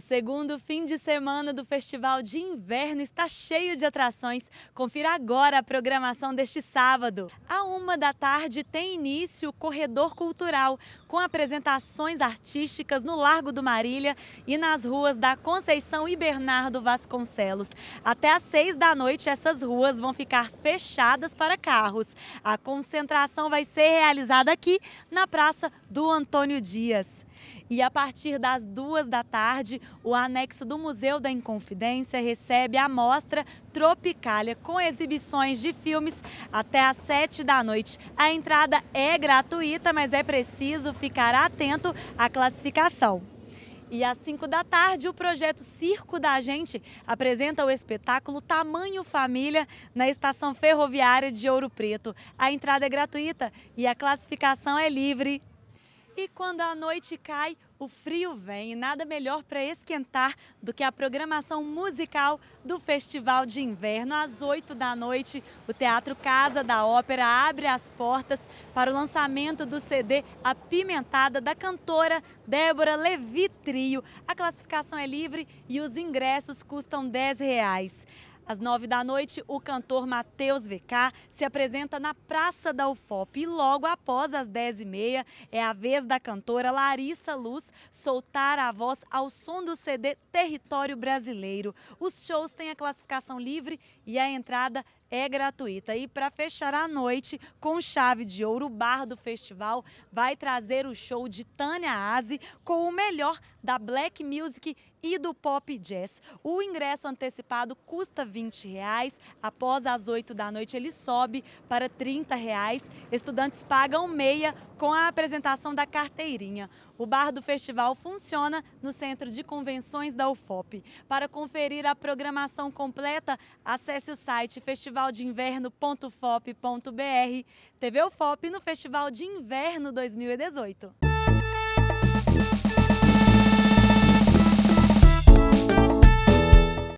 O segundo fim de semana do Festival de Inverno está cheio de atrações. Confira agora a programação deste sábado. À uma da tarde tem início o Corredor Cultural, com apresentações artísticas no Largo do Marília e nas ruas da Conceição e Bernardo Vasconcelos. Até às seis da noite, essas ruas vão ficar fechadas para carros. A concentração vai ser realizada aqui na Praça do Antônio Dias. E a partir das duas da tarde, o anexo do Museu da Inconfidência recebe a mostra Tropicália, com exibições de filmes até às sete da noite. A entrada é gratuita, mas é preciso ficar atento à classificação. E às 5 da tarde, o projeto Circo da Gente apresenta o espetáculo Tamanho Família na estação ferroviária de Ouro Preto. A entrada é gratuita e a classificação é livre e quando a noite cai, o frio vem e nada melhor para esquentar do que a programação musical do Festival de Inverno. Às 8 da noite, o Teatro Casa da Ópera abre as portas para o lançamento do CD Apimentada da cantora Débora Levi Trio. A classificação é livre e os ingressos custam R$ 10. Reais. Às nove da noite, o cantor Matheus VK se apresenta na Praça da UFOP e logo após as dez e meia é a vez da cantora Larissa Luz soltar a voz ao som do CD Território Brasileiro. Os shows têm a classificação livre e a entrada é gratuita. E para fechar a noite, com chave de ouro, o bar do festival vai trazer o show de Tânia Aze com o melhor da Black Music e do Pop Jazz. O ingresso antecipado custa 20 reais. Após as 8 da noite, ele sobe para 30 reais. Estudantes pagam meia com a apresentação da carteirinha. O bar do festival funciona no Centro de Convenções da UFOP. Para conferir a programação completa, acesse o site festivaldeinverno.fop.br. TV UFOP no Festival de Inverno 2018.